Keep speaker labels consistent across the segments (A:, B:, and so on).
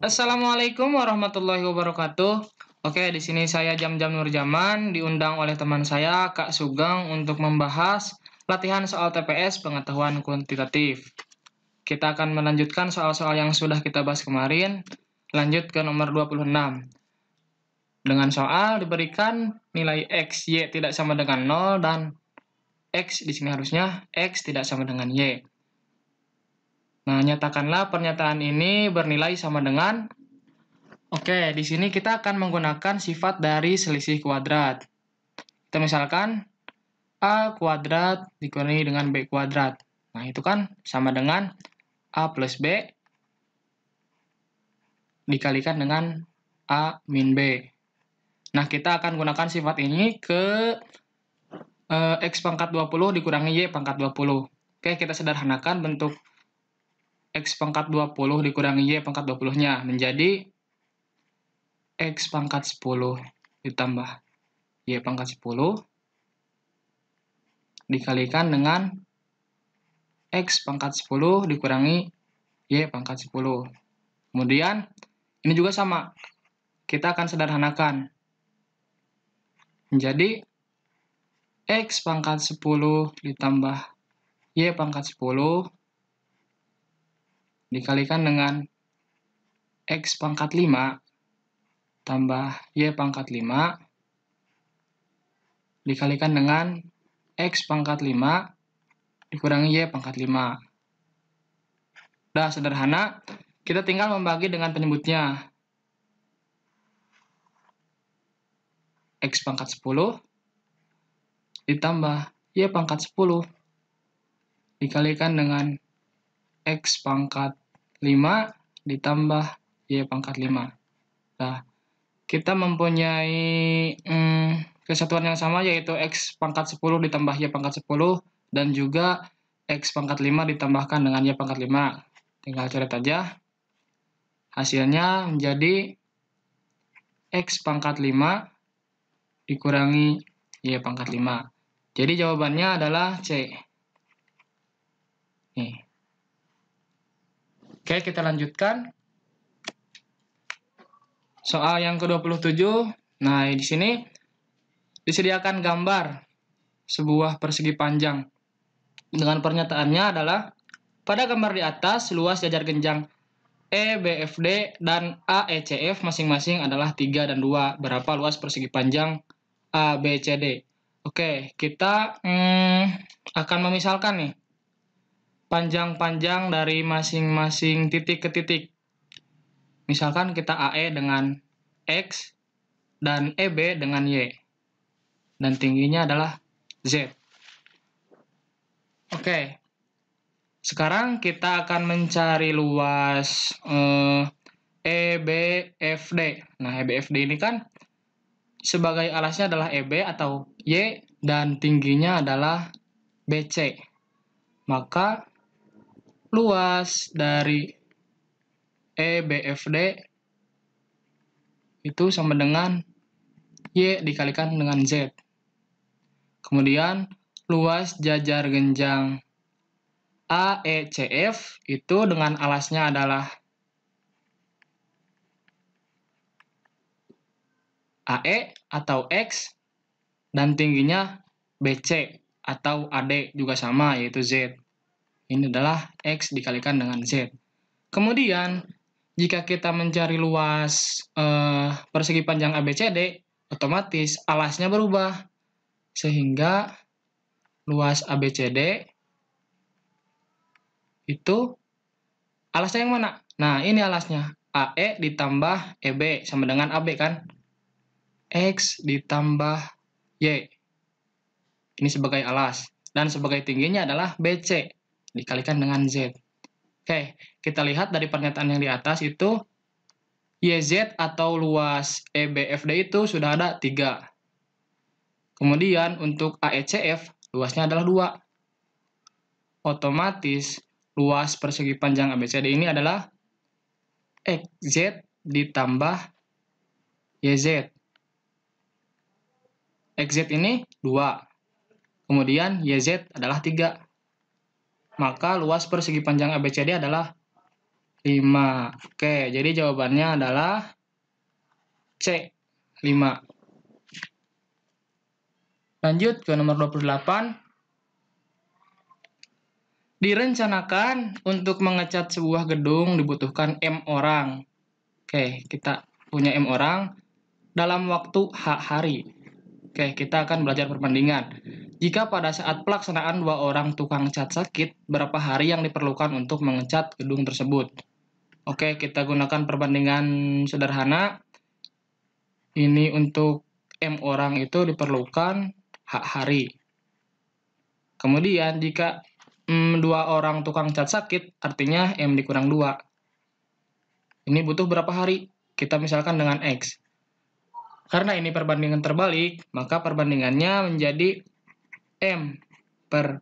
A: Assalamualaikum warahmatullahi wabarakatuh. Oke, di sini saya Jam-Jam Nurjaman diundang oleh teman saya Kak Sugeng untuk membahas latihan soal TPS pengetahuan kuantitatif. Kita akan melanjutkan soal-soal yang sudah kita bahas kemarin. Lanjut ke nomor 26. Dengan soal diberikan nilai X, Y tidak sama dengan 0 dan X di sini harusnya X tidak sama dengan Y. Nah, nyatakanlah pernyataan ini bernilai sama dengan Oke, di sini kita akan menggunakan sifat dari selisih kuadrat. Kita misalkan A kuadrat dikurangi dengan B kuadrat. Nah, itu kan sama dengan A plus B dikalikan dengan A min B. Nah, kita akan gunakan sifat ini ke e, X pangkat 20 dikurangi Y pangkat 20. Oke, kita sederhanakan bentuk X pangkat 20 dikurangi Y pangkat 20-nya menjadi X pangkat 10 ditambah Y pangkat 10 dikalikan dengan X pangkat 10 dikurangi Y pangkat 10. Kemudian, ini juga sama. Kita akan sederhanakan. Menjadi X pangkat 10 ditambah Y pangkat 10 dikalikan dengan X pangkat 5 tambah Y pangkat 5 dikalikan dengan X pangkat 5 dikurangi Y pangkat 5. Sudah sederhana, kita tinggal membagi dengan penyebutnya. X pangkat 10 ditambah Y pangkat 10 dikalikan dengan X pangkat 5 ditambah Y ya, pangkat 5. Nah, kita mempunyai hmm, kesatuan yang sama yaitu X pangkat 10 ditambah Y pangkat 10 dan juga X pangkat 5 ditambahkan dengan Y pangkat 5. Tinggal coret aja. Hasilnya menjadi X pangkat 5 dikurangi Y pangkat 5. Jadi jawabannya adalah C. Nih. Oke, kita lanjutkan. Soal yang ke-27. Nah, di sini disediakan gambar sebuah persegi panjang. Dengan pernyataannya adalah pada gambar di atas luas jajar genjang EBFD dan AECF masing-masing adalah 3 dan 2. Berapa luas persegi panjang ABCD? Oke, kita hmm, akan memisalkan nih panjang-panjang dari masing-masing titik ke titik. Misalkan kita AE dengan X dan EB dengan Y. Dan tingginya adalah Z. Oke. Sekarang kita akan mencari luas eh, EBFD. Nah, EBFD ini kan sebagai alasnya adalah EB atau Y dan tingginya adalah BC. Maka luas dari EBFD itu sama dengan Y dikalikan dengan Z. Kemudian luas jajar genjang AECF itu dengan alasnya adalah AE atau X dan tingginya BC atau AD juga sama yaitu Z. Ini adalah X dikalikan dengan Z. Kemudian, jika kita mencari luas eh, persegi panjang ABCD, otomatis alasnya berubah. Sehingga luas ABCD itu alasnya yang mana? Nah, ini alasnya. AE ditambah EB sama dengan AB kan? X ditambah Y. Ini sebagai alas. Dan sebagai tingginya adalah BC dikalikan dengan Z. Oke, kita lihat dari pernyataan yang di atas itu YZ atau luas EBFD itu sudah ada 3. Kemudian untuk AECF luasnya adalah 2. Otomatis luas persegi panjang ABCD ini adalah XZ ditambah YZ. XZ ini 2. Kemudian YZ adalah 3 maka luas persegi panjang ABCD adalah 5. Oke, jadi jawabannya adalah C, 5. Lanjut ke nomor 28. Direncanakan untuk mengecat sebuah gedung dibutuhkan M orang. Oke, kita punya M orang dalam waktu H hari. Oke, kita akan belajar perbandingan. Jika pada saat pelaksanaan dua orang tukang cat sakit, berapa hari yang diperlukan untuk mengecat gedung tersebut? Oke, kita gunakan perbandingan sederhana. Ini untuk M orang itu diperlukan hak hari. Kemudian, jika mm, dua orang tukang cat sakit, artinya M dikurang dua. Ini butuh berapa hari? Kita misalkan dengan X. Karena ini perbandingan terbalik, maka perbandingannya menjadi M per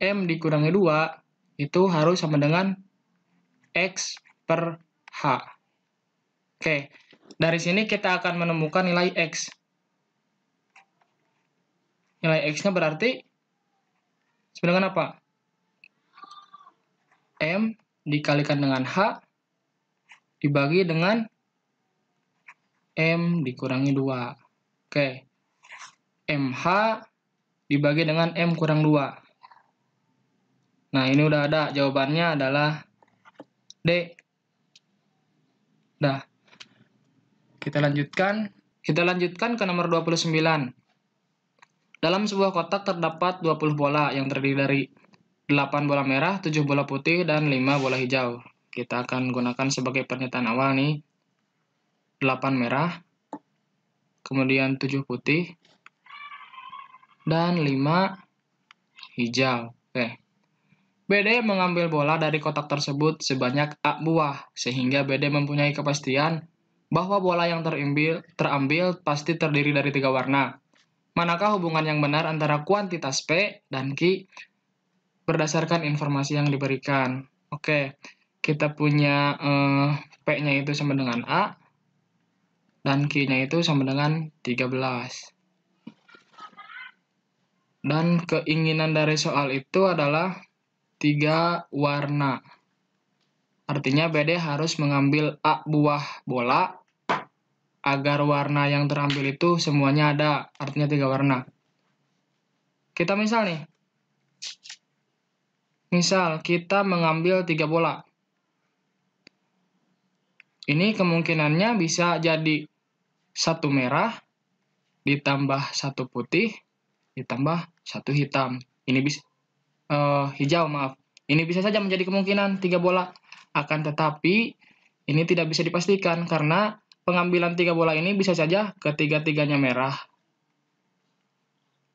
A: M dikurangi 2 itu harus sama dengan X per H. Oke, dari sini kita akan menemukan nilai X. Nilai X-nya berarti sebenarnya apa? M dikalikan dengan H dibagi dengan M dikurangi 2. Oke. MH dibagi dengan M kurang 2. Nah, ini udah ada. Jawabannya adalah D. Nah, Kita lanjutkan. Kita lanjutkan ke nomor 29. Dalam sebuah kotak terdapat 20 bola yang terdiri dari 8 bola merah, 7 bola putih, dan 5 bola hijau. Kita akan gunakan sebagai pernyataan awal nih. 8 merah, kemudian 7 putih, dan 5 hijau. Oke. BD mengambil bola dari kotak tersebut sebanyak A buah, sehingga BD mempunyai kepastian bahwa bola yang terambil, terambil pasti terdiri dari tiga warna. Manakah hubungan yang benar antara kuantitas P dan Q berdasarkan informasi yang diberikan? Oke, kita punya eh, P-nya itu sama dengan A, dan Q-nya itu sama dengan 13. Dan keinginan dari soal itu adalah tiga warna. Artinya BD harus mengambil A buah bola agar warna yang terambil itu semuanya ada, artinya tiga warna. Kita misal nih, misal kita mengambil tiga bola. Ini kemungkinannya bisa jadi satu merah ditambah satu putih ditambah satu hitam. Ini bisa uh, eh, hijau maaf. Ini bisa saja menjadi kemungkinan tiga bola. Akan tetapi ini tidak bisa dipastikan karena pengambilan tiga bola ini bisa saja ketiga-tiganya merah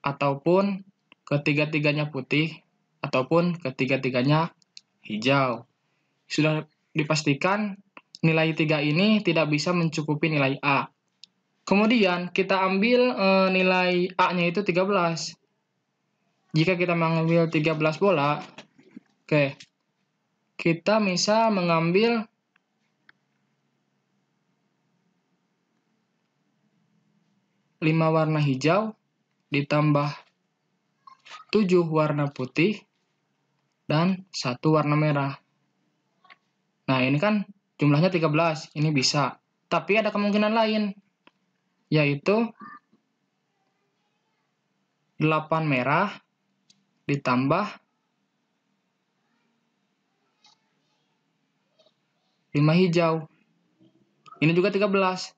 A: ataupun ketiga-tiganya putih ataupun ketiga-tiganya hijau. Sudah dipastikan nilai 3 ini tidak bisa mencukupi nilai A. Kemudian kita ambil e, nilai A-nya itu 13. Jika kita mengambil 13 bola, oke. Okay, kita bisa mengambil lima warna hijau ditambah 7 warna putih dan satu warna merah. Nah, ini kan jumlahnya 13, ini bisa. Tapi ada kemungkinan lain, yaitu 8 merah ditambah 5 hijau. Ini juga 13.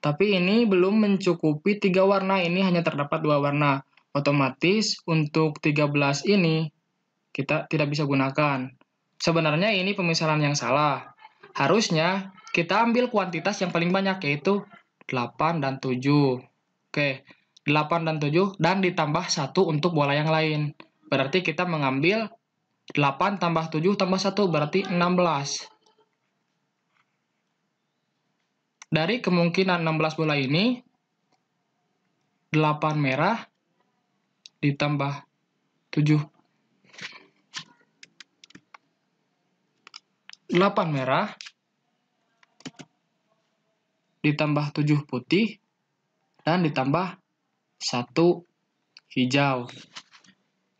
A: Tapi ini belum mencukupi 3 warna, ini hanya terdapat 2 warna. Otomatis untuk 13 ini kita tidak bisa gunakan. Sebenarnya ini pemisahan yang salah. Harusnya kita ambil kuantitas yang paling banyak yaitu 8 dan 7. Oke, 8 dan 7 dan ditambah 1 untuk bola yang lain. Berarti kita mengambil 8 tambah 7 tambah 1 berarti 16. Dari kemungkinan 16 bola ini, 8 merah ditambah 7 8 merah ditambah 7 putih dan ditambah 1 hijau.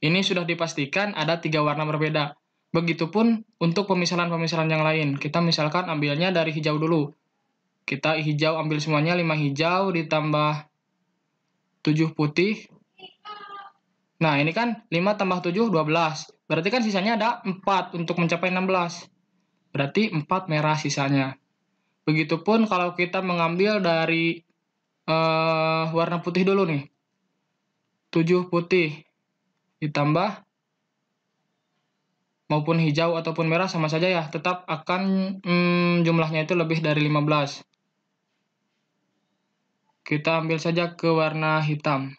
A: Ini sudah dipastikan ada tiga warna berbeda. Begitupun untuk pemisalan-pemisalan yang lain. Kita misalkan ambilnya dari hijau dulu. Kita hijau ambil semuanya 5 hijau ditambah 7 putih. Nah, ini kan 5 tambah 7, 12. Berarti kan sisanya ada 4 untuk mencapai 16 berarti 4 merah sisanya. Begitupun kalau kita mengambil dari uh, warna putih dulu nih. 7 putih ditambah maupun hijau ataupun merah sama saja ya, tetap akan hmm, jumlahnya itu lebih dari 15. Kita ambil saja ke warna hitam.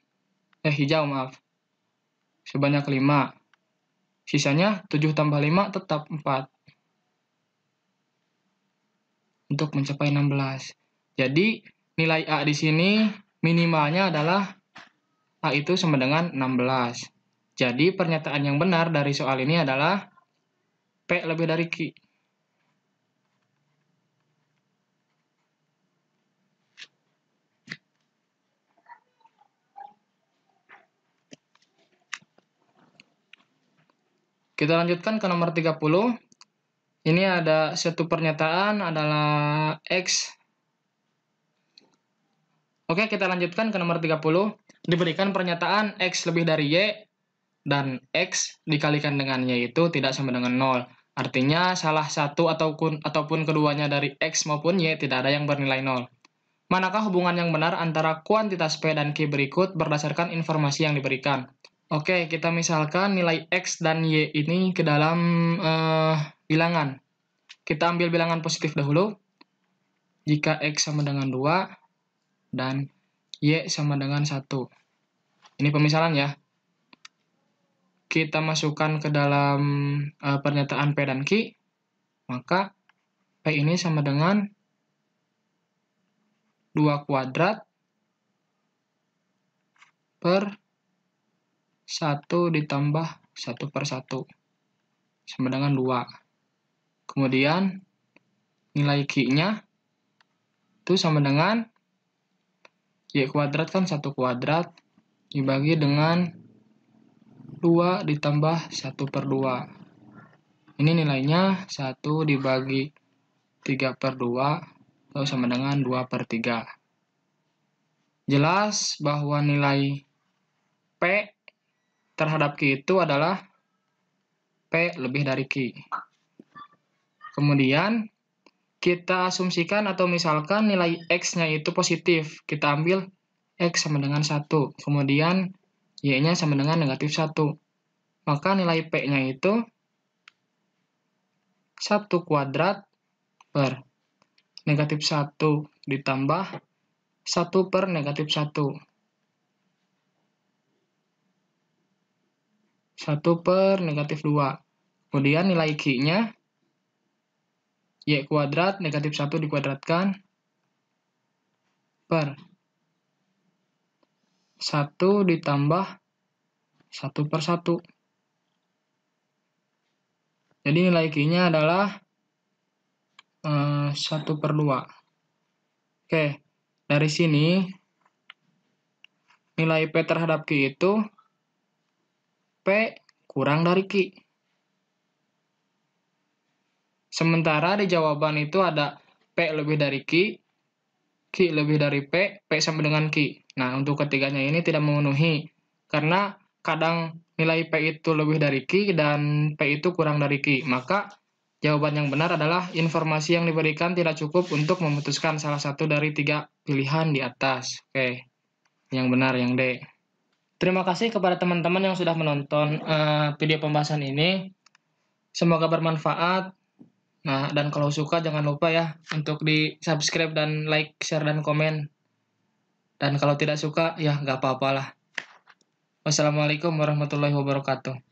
A: Eh, hijau maaf. Sebanyak 5. Sisanya 7 tambah 5 tetap 4 untuk mencapai 16. Jadi nilai A di sini minimalnya adalah A itu sama dengan 16. Jadi pernyataan yang benar dari soal ini adalah P lebih dari Q. Kita lanjutkan ke nomor 30. Ini ada satu pernyataan adalah X. Oke, kita lanjutkan ke nomor 30. Diberikan pernyataan X lebih dari Y, dan X dikalikan dengan Y itu tidak sama dengan 0. Artinya salah satu ataupun, ataupun keduanya dari X maupun Y tidak ada yang bernilai 0. Manakah hubungan yang benar antara kuantitas P dan Q berikut berdasarkan informasi yang diberikan? Oke, kita misalkan nilai X dan Y ini ke dalam uh, bilangan. Kita ambil bilangan positif dahulu. Jika X sama dengan 2 dan Y sama dengan 1. Ini pemisalan ya. Kita masukkan ke dalam e, pernyataan P dan Q, maka P ini sama dengan 2 kuadrat per 1 ditambah 1 per 1 sama dengan 2. Kemudian nilai Q-nya itu sama dengan Y kuadrat kan satu kuadrat dibagi dengan 2 ditambah 1 per 2. Ini nilainya 1 dibagi 3 per 2 atau sama dengan 2 per 3. Jelas bahwa nilai P terhadap Q itu adalah P lebih dari Q. Kemudian kita asumsikan atau misalkan nilai X-nya itu positif. Kita ambil X sama dengan 1. Kemudian Y-nya sama dengan negatif 1. Maka nilai P-nya itu 1 kuadrat per negatif 1 ditambah 1 per negatif 1. 1 per negatif 2. Kemudian nilai Q-nya Y kuadrat negatif 1 dikuadratkan per 1 ditambah 1 per 1. Jadi nilai Q-nya adalah eh, 1 per 2. Oke, dari sini nilai P terhadap Q itu P kurang dari Q. Sementara di jawaban itu ada P lebih dari Q, Q lebih dari P, P sama dengan Q. Nah, untuk ketiganya ini tidak memenuhi, karena kadang nilai P itu lebih dari Q dan P itu kurang dari Q. Maka jawaban yang benar adalah informasi yang diberikan tidak cukup untuk memutuskan salah satu dari tiga pilihan di atas. Oke, yang benar yang D. Terima kasih kepada teman-teman yang sudah menonton uh, video pembahasan ini. Semoga bermanfaat. Nah, dan kalau suka jangan lupa ya untuk di subscribe dan like, share, dan komen. Dan kalau tidak suka, ya nggak apa-apalah. Wassalamualaikum warahmatullahi wabarakatuh.